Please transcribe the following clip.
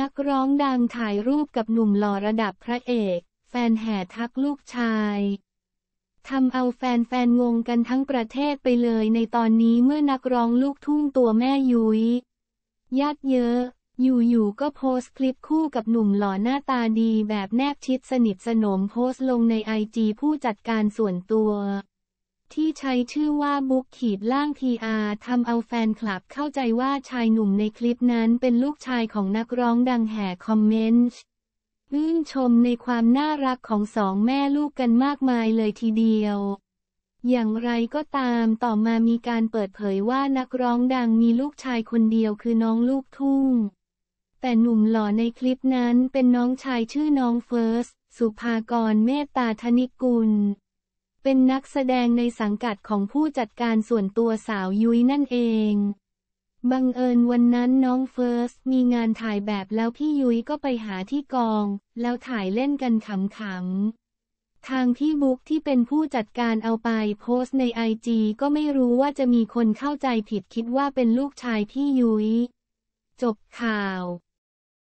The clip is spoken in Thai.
นักร้องดังถ่ายรูปกับหนุ่มหล่อระดับพระเอก แฟนแห่ทักลูกชายทำเอาแฟนๆงงกันทั้งประเทศไปเลยในตอนนี้เมื่อนักร้องลูกทุ่งตัวแม่ยุย้ยยัดเยอะ อยู่ๆก็โพสต์คลิปคู่กับหนุ่มหล่อหน้าตาดีแบบแนบชิดสนิทสนมโพสต์ลงในไอจีผู้จัดการส่วนตัวที่ใช้ชื่อว่าบุ๊กขีดล่างทีอาทำเอาแฟนคลับเข้าใจว่าชายหนุ่มในคลิปนั้นเป็นลูกชายของนักร้องดังแห่คอมเมนต์รื่นชมในความน่ารักของสองแม่ลูกกันมากมายเลยทีเดียว อย่างไรก็ตามต่อมามีการเปิดเผยว่านักร้องดังมีลูกชายคนเดียวคือน้องลูกทุ่ง แต่หนุ่มหล่อในคลิปนั้นเป็นน้องชายชื่อน้องเฟิร์สสุภากรเมตตาธนิกุลเป็นนักแสดงในสังกัดของผู้จัดการส่วนตัวสาวยุ้ยนั่นเอง บังเอิญวันนั้นน้องเฟิร์สมีงานถ่ายแบบแล้วพี่ยุ้ยก็ไปหาที่กอง แล้วถ่ายเล่นกันขำๆ ทางพี่บุ๊กที่เป็นผู้จัดการเอาไปโพสต์ในไอจีก็ไม่รู้ว่าจะมีคนเข้าใจผิดคิดว่าเป็นลูกชายพี่ยุย้ย จบข่าว